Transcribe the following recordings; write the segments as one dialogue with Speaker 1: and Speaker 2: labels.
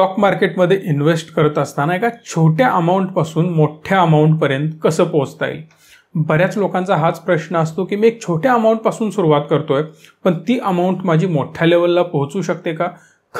Speaker 1: stock मार्केटमध्ये invest करत असताना एका छोट्या अमाऊंटपासून मोठ्या अमाऊंटपर्यंत कसं पोहोचता येईल बऱ्याच लोकांचा हाच प्रश्न असतो की मी एक छोट्या अमाऊंटपासून सुरुवात करतोय पण ती अमाऊंट माझी मोठ्या लेवलला पोहोचू शकते का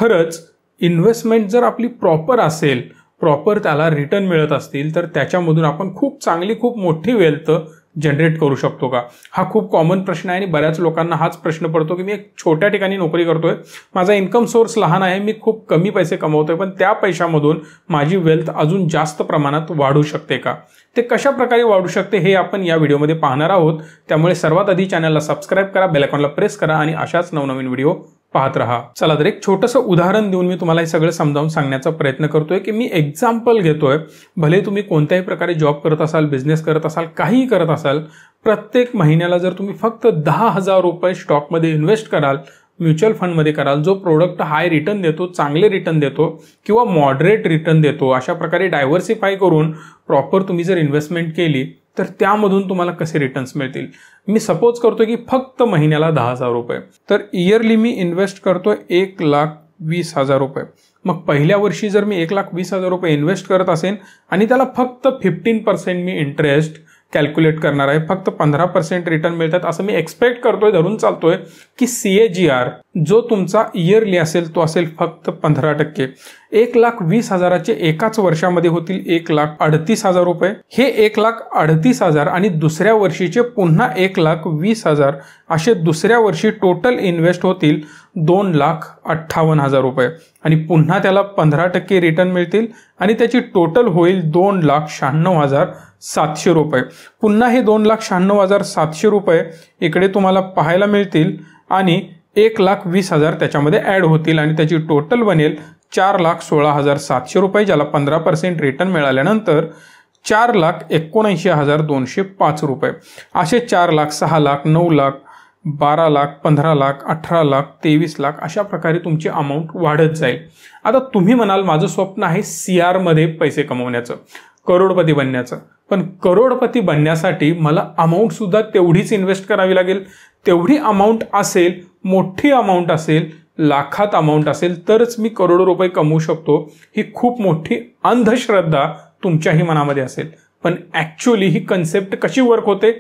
Speaker 1: खरंच इन्व्हेस्टमेंट जर आपली प्रॉपर असेल प्रॉपर त्याला रिटर्न मिळत असतील तर त्याच्यामधून आपण खूप चांगली खूप मोठी वेल्थ जनरेट करू शकतो का हा खूप कॉमन प्रश्न आहे आणि बऱ्याच लोकांना हाच प्रश्न पडतो की मी एक छोट्या ठिकाणी नोकरी करतोय माझा इन्कम सोर्स लहान आहे मी खूप कमी पैसे कमवतोय पण त्या पैशामधून माझी वेल्थ अजून जास्त प्रमाणात वाढू शकते का ते कशा प्रकारे वाढू शकते हे आपण या व्हिडिओमध्ये पाहणार आहोत त्यामुळे सर्वात आधी चॅनलला सबस्क्राईब करा बेलकॉनला प्रेस करा आणि अशाच नवनवीन व्हिडिओ पाहत राहा चला तर एक छोटंसं उदाहरण देऊन मी तुम्हाला हे सगळं समजावून सांगण्याचा प्रयत्न करतोय की मी एक्झाम्पल घेतोय भले तुम्ही कोणत्याही प्रकारे जॉब करत असाल बिझनेस करत असाल काहीही करत असाल प्रत्येक महिन्याला जर तुम्ही फक्त दहा हजार रुपये स्टॉकमध्ये इन्व्हेस्ट कराल म्युच्युअल फंडमध्ये कराल जो प्रोडक्ट हाय रिटर्न देतो चांगले रिटर्न देतो किंवा मॉडरेट रिटर्न देतो अशा प्रकारे डायव्हर्सिफाय करून प्रॉपर तुम्ही जर इन्व्हेस्टमेंट केली तर त्यामधून तुम्हाला कसे रिटर्न्स मिळतील मी सपोज करतो की फक्त महिन्याला दहा हजार रुपये तर इयरली मी इन्व्हेस्ट करतो एक लाख वीस हजार रुपये मग पहिल्या वर्षी जर मी एक लाख वीस हजार रुपये इन्व्हेस्ट करत असेल आणि त्याला फक्त फिफ्टीन पर्सेंट मी इंटरेस्ट कॅल्क्युलेट करणार आहे फक्त पंधरा पर्सेंट रिटर्न मिळतात असं मी एक्सपेक्ट करतोय धरून चालतोय की सी ए जी आर जो तुमचा इयरली असेल तो असेल फक्त पंधरा टक्के एक लाख वीस हजाराचे एकाच वर्षामध्ये होतील एक लाख अडतीस हजार रुपये हे एक लाख अडतीस हजार आणि दुसऱ्या वर्षीचे पुन्हा एक लाख वीस हजार असे दुसऱ्या वर्षी टोटल इन्व्हेस्ट होतील दोन लाख अठ्ठावन्न हजार रुपये आणि पुन्हा त्याला पंधरा टक्के रिटर्न मिळतील आणि त्याची टोटल होईल दोन लाख शहाण्णव हजार सातशे रुपये पुन्हा हे दोन लाख शहाण्णव हजार सातशे रुपये इकडे तुम्हाला पाहायला मिळतील आणि एक लाख वीस हजार त्याच्यामध्ये ॲड होतील आणि त्याची टोटल बनेल चार लाख सोळा हजार सातशे रुपये ज्याला पंधरा पर्सेंट रिटर्न मिळाल्यानंतर चार लाख एकोणऐंशी हजार दोनशे पाच रुपये असे चार लाख सहा लाख नऊ लाख बारा लाख पंधरा लाख अठरा लाख तेवीस लाख अशा प्रकारे तुमची अमाऊंट वाढत जाईल आता तुम्ही म्हणाल माझं स्वप्न आहे सी आरमध्ये पैसे कमवण्याचं करोडपती बनण्याचं पण करोडपती बनण्यासाठी मला अमाऊंटसुद्धा तेवढीच इन्व्हेस्ट करावी लागेल तेवढी अमाऊंट असेल मोठी अमाऊंट असेल लाखात अमाऊंट असेल तरच मी करोडो रुपये कमवू शकतो ही खूप मोठी अंधश्रद्धा तुमच्याही मनामध्ये असेल पण ॲक्च्युली ही कन्सेप्ट कशी वर्क होते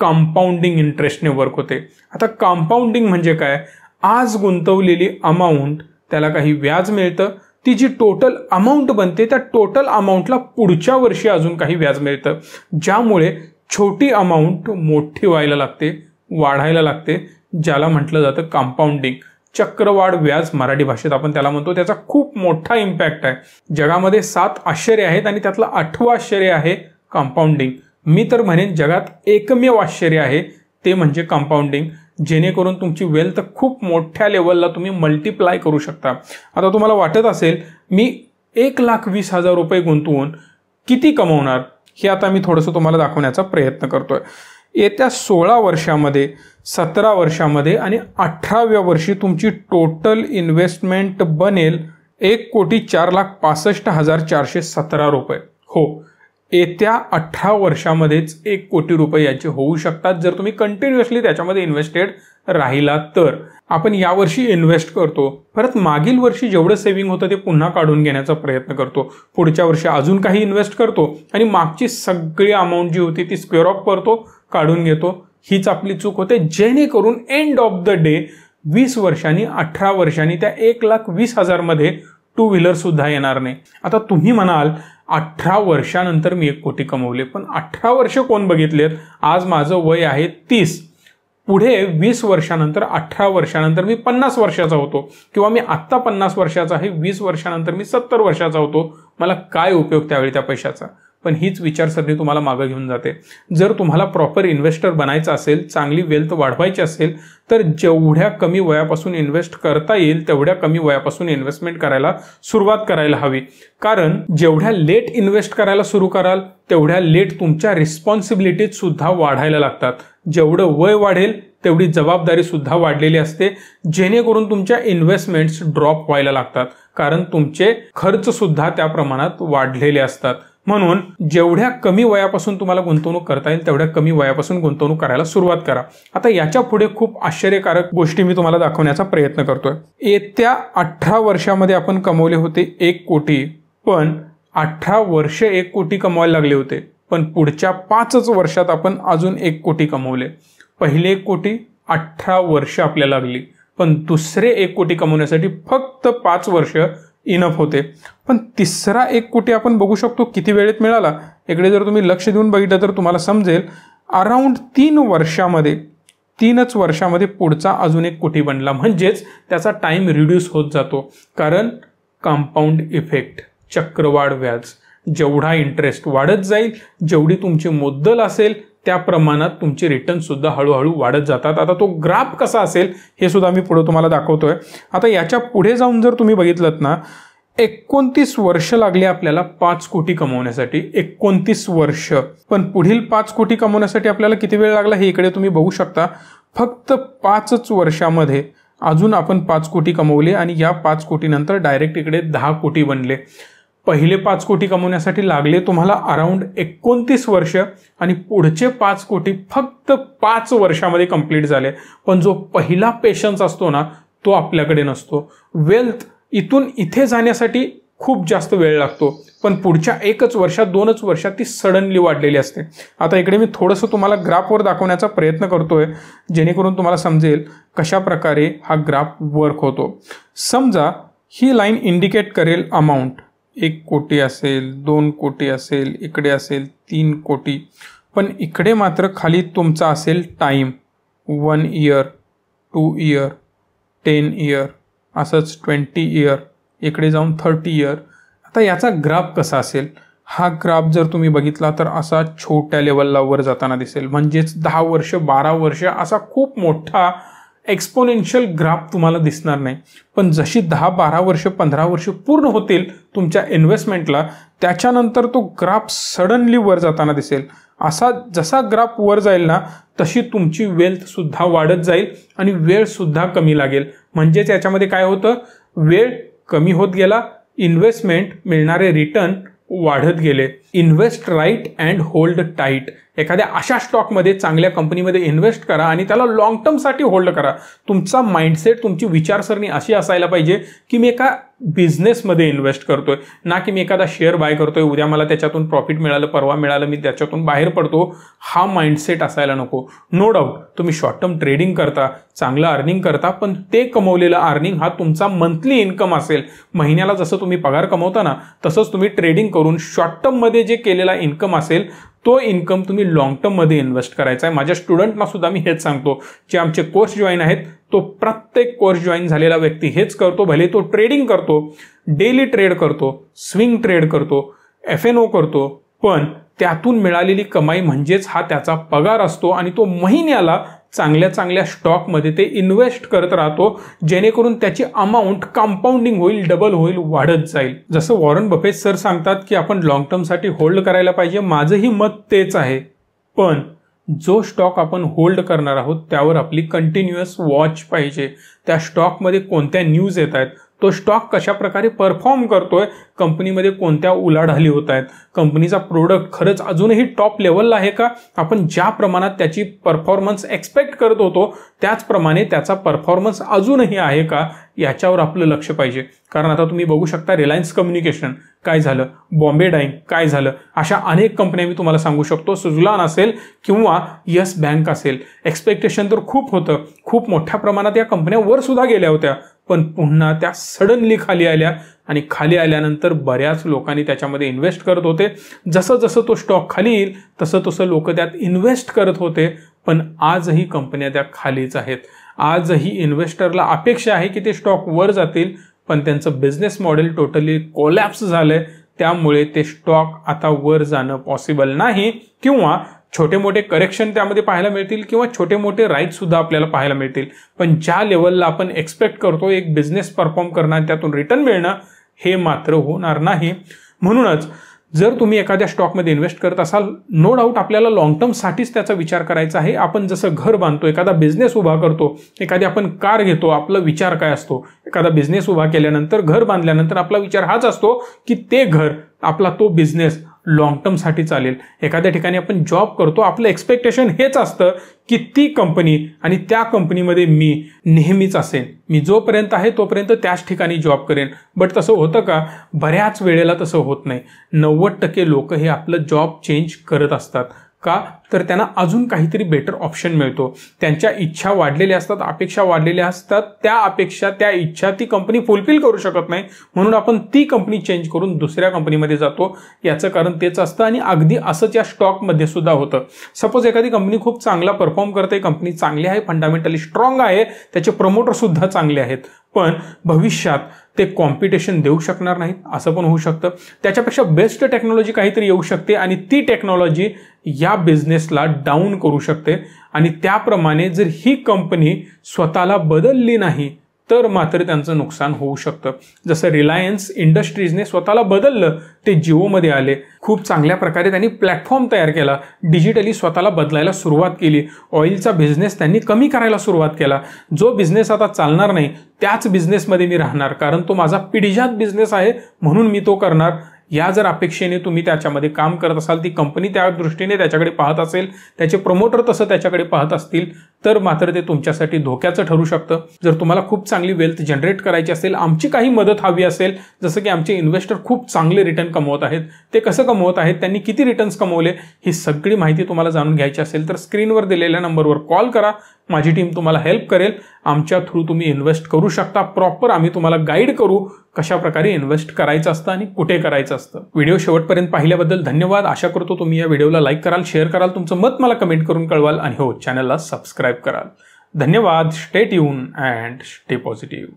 Speaker 1: कंपाऊंडिंग इंटरेस्टने वर्क होते आता कंपाऊंडिंग म्हणजे काय आज गुंतवलेली अमाऊंट त्याला काही व्याज मिळतं ती जी टोटल अमाऊंट बनते त्या टोटल अमाऊंटला पुढच्या वर्षी अजून काही व्याज मिळतं ज्यामुळे छोटी अमाऊंट मोठी व्हायला लागते वाढायला लागते ज्याला म्हटलं जातं कंपाऊंडिंग चक्रवाढ व्याज मराठी भाषेत आपण त्याला म्हणतो त्याचा खूप मोठा इम्पॅक्ट आहे जगामध्ये सात आश्चर्य आहेत आणि त्यातलं आठवं आश्चर्य आहे कंपाऊंडिंग मी तर म्हणेन जगात एकमेव आश्चर्य आहे ते म्हणजे कंपाऊंडिंग जेणेकरून तुमची वेल्थ खूप मोठ्या लेवलला तुम्ही मल्टिप्लाय करू शकता आता तुम्हाला वाटत असेल मी एक लाख वीस हजार रुपये गुंतवून किती कमवणार हे आता मी थोडंसं तुम्हाला दाखवण्याचा प्रयत्न करतोय आहे येत्या सोळा वर्षामध्ये सतरा वर्षामध्ये आणि अठराव्या वर्षी तुमची टोटल इन्व्हेस्टमेंट बनेल एक कोटी चार लाख पासष्ट हजार चारशे सतरा रुपये हो येत्या अठरा वर्षामध्येच एक कोटी रुपये याचे होऊ शकतात जर तुम्ही कंटिन्युअसली त्याच्यामध्ये इन्व्हेस्टेड राहिला तर आपण यावर्षी इन्व्हेस्ट करतो परत मागील वर्षी जेवढं सेव्हिंग होतं ते पुन्हा काढून घेण्याचा प्रयत्न करतो पुढच्या वर्षी अजून काही इन्व्हेस्ट करतो आणि मागची सगळी अमाऊंट जी होती ती स्क्वेअर ऑफ करतो काढून घेतो हीच आपली चूक होते जेणेकरून एंड ऑफ द डे वीस वर्षांनी अठरा वर्षांनी त्या एक लाख वीस हजारमध्ये टू व्हीलर सुद्धा येणार नाही आता तुम्ही म्हणाल अठरा वर्षानंतर मी एक कोटी कमवले पण अठरा वर्ष कोण बघितलेत आज माझं वय आहे तीस पुढे वीस वर्षानंतर अठरा वर्षानंतर मी पन्नास वर्षाचा होतो किंवा मी आत्ता पन्नास वर्षाचा आहे वीस वर्षानंतर मी सत्तर वर्षाचा होतो मला काय उपयोग त्यावेळी त्या पैशाचा पण हीच विचारसरणी तुम्हाला मागं घेऊन जाते जर तुम्हाला प्रॉपर इन्व्हेस्टर बनायचं असेल चांगली वेल्थ वाढवायची असेल तर जेवढ्या कमी वयापासून इन्व्हेस्ट करता येईल तेवढ्या कमी वयापासून इन्व्हेस्टमेंट करायला सुरुवात करायला हवी कारण जेवढ्या लेट इन्व्हेस्ट करायला सुरू कराल तेवढ्या लेट तुमच्या रिस्पॉन्सिबिलिटीज सुद्धा वाढायला लागतात जेवढं वय वाढेल तेवढी जबाबदारी सुद्धा वाढलेली असते जेणेकरून तुमच्या इन्व्हेस्टमेंट्स ड्रॉप व्हायला लागतात कारण तुमचे खर्च सुद्धा त्या प्रमाणात वाढलेले असतात म्हणून जेवढ्या कमी वयापासून तुम्हाला गुंतवणूक करता येईल तेवढ्या कमी वयापासून गुंतवणूक करायला सुरुवात करा आता याच्या पुढे खूप आश्चर्यकारक गोष्टी मी तुम्हाला दाखवण्याचा प्रयत्न करतोय येत्या अठरा वर्षामध्ये आपण कमवले होते एक कोटी पण अठरा वर्ष एक कोटी कमवायला लागले होते पण पुढच्या पाचच वर्षात आपण अजून एक कोटी कमवले पहिले एक कोटी अठरा वर्ष आपल्याला लागली पण दुसरे एक कोटी कमवण्यासाठी फक्त पाच वर्ष इनफ होते पण तिसरा एक कोटी आपण बघू शकतो किती वेळेत मिळाला इकडे जर तुम्ही लक्ष देऊन बघितलं तर तुम्हाला समजेल अराऊंड तीन वर्षामध्ये तीनच वर्षामध्ये पुढचा अजून एक कोटी बनला म्हणजेच त्याचा टाईम रिड्यूस होत जातो कारण कंपाऊंड इफेक्ट चक्रवाढ व्याज जेवढा इंटरेस्ट वाढत जाईल जेवढी तुमची मुद्दल असेल त्या प्रमाणात तुमचे रिटर्न सुद्धा हळूहळू वाढत जातात आता तो ग्राफ कसा असेल हे सुद्धा मी पुढे तुम्हाला दाखवतोय आता याच्या पुढे जाऊन जर तुम्ही बघितलं ना एकोणतीस वर्ष लागली आपल्याला पाच कोटी कमवण्यासाठी एकोणतीस वर्ष पण पुढील पाच कोटी कमवण्यासाठी आपल्याला किती वेळ लागला हे इकडे तुम्ही बघू शकता फक्त पाचच वर्षामध्ये अजून आपण पाच कोटी कमवले आणि या पाच कोटीनंतर डायरेक्ट इकडे दहा कोटी बनले पहिले पाच कोटी कमवण्यासाठी लागले तुम्हाला अराऊंड एकोणतीस वर्ष आणि पुढचे पाच कोटी फक्त पाच वर्षामध्ये कंप्लीट झाले पण जो पहिला पेशन्स असतो ना तो आपल्याकडे नसतो वेल्थ इथून इथे जाण्यासाठी खूप जास्त वेळ लागतो पण पुढच्या एकच वर्षात दोनच वर्षात ती सडनली वाढलेली असते आता इकडे मी थोडंसं तुम्हाला ग्राफवर दाखवण्याचा प्रयत्न करतोय जेणेकरून तुम्हाला समजेल कशा प्रकारे हा ग्राफ वर्क होतो समजा ही लाईन इंडिकेट करेल अमाऊंट एक कोटी असेल दोन कोटी असेल इकडे असेल तीन कोटी पण इकडे मात्र खाली तुमचा असेल time one year two year ten year असंच ट्वेंटी इयर इकडे जाऊन थर्टी इयर आता याचा ग्राफ कसा असेल हा ग्राफ जर तुम्ही बघितला तर असा छोट्या लेवलला वर जाताना दिसेल म्हणजेच दहा वर्ष बारा वर्ष असा खूप मोठा एक्सपोनेन्शियल ग्राफ तुम्हाला दिसणार नाही पण जशी दहा बारा वर्ष पंधरा वर्ष पूर्ण होतील तुमच्या इन्व्हेस्टमेंटला त्याच्यानंतर तो ग्राफ सडनली वर जाताना दिसेल असा जसा ग्राफ वर जाईल ना तशी तुमची वेल्थसुद्धा वाढत जाईल आणि वेळसुद्धा कमी लागेल म्हणजेच याच्यामध्ये काय होतं वेळ कमी होत गेला इन्व्हेस्टमेंट मिळणारे रिटर्न वाढत गेले invest right and hold tight एखाद्या अशा स्टॉकमध्ये चांगल्या कंपनीमध्ये इन्व्हेस्ट करा आणि त्याला लॉंग टर्मसाठी होल्ड करा तुमचा माइंडसेट तुमची विचारसरणी अशी असायला पाहिजे की मी एका बिझनेसमध्ये इन्व्हेस्ट करतोय ना की मी एखादा शेअर बाय करतोय उद्या मला त्याच्यातून प्रॉफिट मिळालं परवा मिळालं मी त्याच्यातून बाहेर पडतो हा माइंडसेट असायला नको नो डाऊट तुम्ही शॉर्ट टर्म ट्रेडिंग करता चांगलं अर्निंग करता पण ते कमवलेलं अर्निंग हा तुमचा मंथली इन्कम असेल महिन्याला जसं तुम्ही पगार कमवता ना तसंच तुम्ही ट्रेडिंग करून शॉर्ट टर्ममध्ये जे केलेला इन्कम असेल तो इन्कम तुम्ही लॉंग टर्ममध्ये इन्व्हेस्ट करायचा आहे माझ्या स्टुडंटना सुद्धा मी हेच सांगतो जे आमचे कोर्स जॉईन आहेत तो प्रत्येक कोर्स जॉईन झालेला व्यक्ती हेच करतो भले तो ट्रेडिंग करतो डेली ट्रेड करतो स्विंग ट्रेड करतो एफ एन ओ करतो पण त्यातून मिळालेली कमाई म्हणजेच हा त्याचा पगार असतो आणि तो महिन्याला चांगल्या चांगल्या स्टॉकमध्ये ते इन्व्हेस्ट करत राहतो जेणेकरून त्याची अमाऊंट कंपाऊंडिंग होईल डबल होईल वाढत जाईल जसं वॉरन बफेट सर सांगतात की आपण लॉंग टर्मसाठी होल्ड करायला पाहिजे माझंही मत तेच आहे पण जो स्टॉक आपण होल्ड करणार आहोत त्यावर आपली कंटिन्युअस वॉच पाहिजे त्या स्टॉकमध्ये कोणत्या न्यूज येत आहेत तो स्टॉक कशा प्रकारे परफॉर्म करतोय कंपनीमध्ये कोणत्या उलाढाली होत आहेत कंपनीचा प्रोडक्ट खरंच अजूनही टॉप लेवलला आहे का आपण ज्या प्रमाणात त्याची परफॉर्मन्स एक्सपेक्ट करत होतो त्याचप्रमाणे त्याचा परफॉर्मन्स अजूनही आहे का याच्यावर आपलं लक्ष पाहिजे कारण आता तुम्ही बघू शकता रिलायन्स कम्युनिकेशन काय झालं बॉम्बे डाईंग काय झालं अशा अनेक कंपन्या मी तुम्हाला सांगू शकतो सुजलान असेल किंवा यस बँक असेल एक्सपेक्टेशन तर खूप होतं खूप मोठ्या प्रमाणात या कंपन्या सुद्धा गेल्या होत्या पण पुन्हा त्या सडनली खाली आल्या आणि खाली आल्यानंतर बऱ्याच लोकांनी त्याच्यामध्ये इन्व्हेस्ट करत होते जसं जसं तो स्टॉक खाली येईल तसं तसं लोक त्यात इन्व्हेस्ट करत होते पण आजही कंपन्या त्या खालीच आहेत आजही इन्व्हेस्टरला अपेक्षा आहे की ते स्टॉक वर जातील पण त्यांचं बिझनेस मॉडेल टोटली कोलॅप्स झालंय त्यामुळे ते स्टॉक आता वर जाणं पॉसिबल नाही किंवा छोटे मोठे करेक्शन त्यामध्ये पाहायला मिळतील किंवा छोटे मोठे राईटसुद्धा आपल्याला पाहायला मिळतील पण ज्या लेवलला आपण एक्सपेक्ट करतो एक बिझनेस परफॉर्म करणं त्यातून रिटर्न मिळणं हे मात्र होणार नाही म्हणूनच जर तुम्ही एखाद्या स्टॉकमध्ये इन्व्हेस्ट करत असाल नो डाऊट आपल्याला लाँग टर्मसाठीच त्याचा विचार करायचा आहे आपण जसं घर बांधतो एखादा बिझनेस उभा करतो एखादी आपण कार घेतो आपला विचार काय असतो एखादा बिझनेस उभा केल्यानंतर घर बांधल्यानंतर आपला विचार हाच असतो की ते घर आपला तो बिझनेस लाँग टर्मसाठी चालेल एखाद्या ठिकाणी आपण जॉब करतो आपलं एक्सपेक्टेशन हेच असतं की ती कंपनी आणि त्या कंपनीमध्ये मी नेहमीच असेन मी जोपर्यंत आहे तोपर्यंत त्याच ठिकाणी जॉब करेन बट तसं होतं का बऱ्याच वेळेला तसं होत नाही नव्वद टक्के लोक हे आपलं जॉब चेंज करत असतात का तर त्यांना अजून काहीतरी बेटर ऑप्शन मिळतो त्यांच्या इच्छा वाढलेल्या असतात अपेक्षा वाढलेल्या असतात त्या अपेक्षा त्या इच्छा ती कंपनी फुलफिल करू शकत नाही म्हणून आपण ती कंपनी चेंज करून दुसऱ्या कंपनीमध्ये जातो याचं कारण तेच असतं आणि अगदी असंच या स्टॉकमध्ये सुद्धा होतं सपोज एखादी कंपनी खूप चांगला परफॉर्म करते कंपनी चांगली आहे फंडामेंटली स्ट्रॉंग आहे त्याचे प्रमोटर सुद्धा चांगले आहेत पण भविष्यात ते कॉम्पिटिशन देऊ शकणार नाहीत असं पण होऊ शकतं त्याच्यापेक्षा बेस्ट टेक्नॉलॉजी काहीतरी येऊ शकते आणि ती टेक्नॉलॉजी या बिझनेसला डाऊन करू शकते आणि त्याप्रमाणे जर ही कंपनी स्वतःला बदलली नाही तर मात्र त्यांचं नुकसान होऊ शकतं जसं रिलायन्स इंडस्ट्रीजने स्वतःला बदललं ते जिओमध्ये आले खूप चांगल्या प्रकारे त्यांनी प्लॅटफॉर्म तयार केला डिजिटली स्वतःला बदलायला सुरुवात केली ऑइलचा बिझनेस त्यांनी कमी करायला सुरुवात केला जो बिझनेस आता चालणार नाही त्याच बिझनेसमध्ये मी राहणार कारण तो माझा पिढीजात बिझनेस आहे म्हणून मी तो करणार या जर अपेक्षेने तुम्ही त्याच्यामध्ये काम करत असाल ती कंपनी त्या दृष्टीने त्याच्याकडे पाहत असेल त्याचे प्रमोटर तसं त्याच्याकडे पाहत असतील तर मात्र ते तुमच्यासाठी धोक्याचं ठरू शकतं जर तुम्हाला खूप चांगली वेल्थ जनरेट करायची असेल आमची काही मदत हवी असेल जसं की आमचे इन्व्हेस्टर खूप चांगले रिटर्न कमवत आहेत ते कसं कमवत आहेत त्यांनी किती रिटर्न्स कमवले ही सगळी माहिती तुम्हाला जाणून घ्यायची असेल तर स्क्रीनवर दिलेल्या नंबरवर कॉल करा माझी टीम तुम्हाला हेल्प करेल आमच्या थ्रू तुम्ही इन्व्हेस्ट करू शकता प्रॉपर आम्ही तुम्हाला गाईड करू कशा प्रकारे इन्व्हेस्ट करायचं असतं आणि कुठे करायचं असतं व्हिडिओ शेवटपर्यंत पाहिल्याबद्दल धन्यवाद आशा करतो तुम्ही या व्हिडिओला लाईक कराल शेअर कराल तुमचं मत मला कमेंट करून कळवाल आणि हो चॅनलला सबस्क्राईब कराल धन्यवाद stay tune and stay positive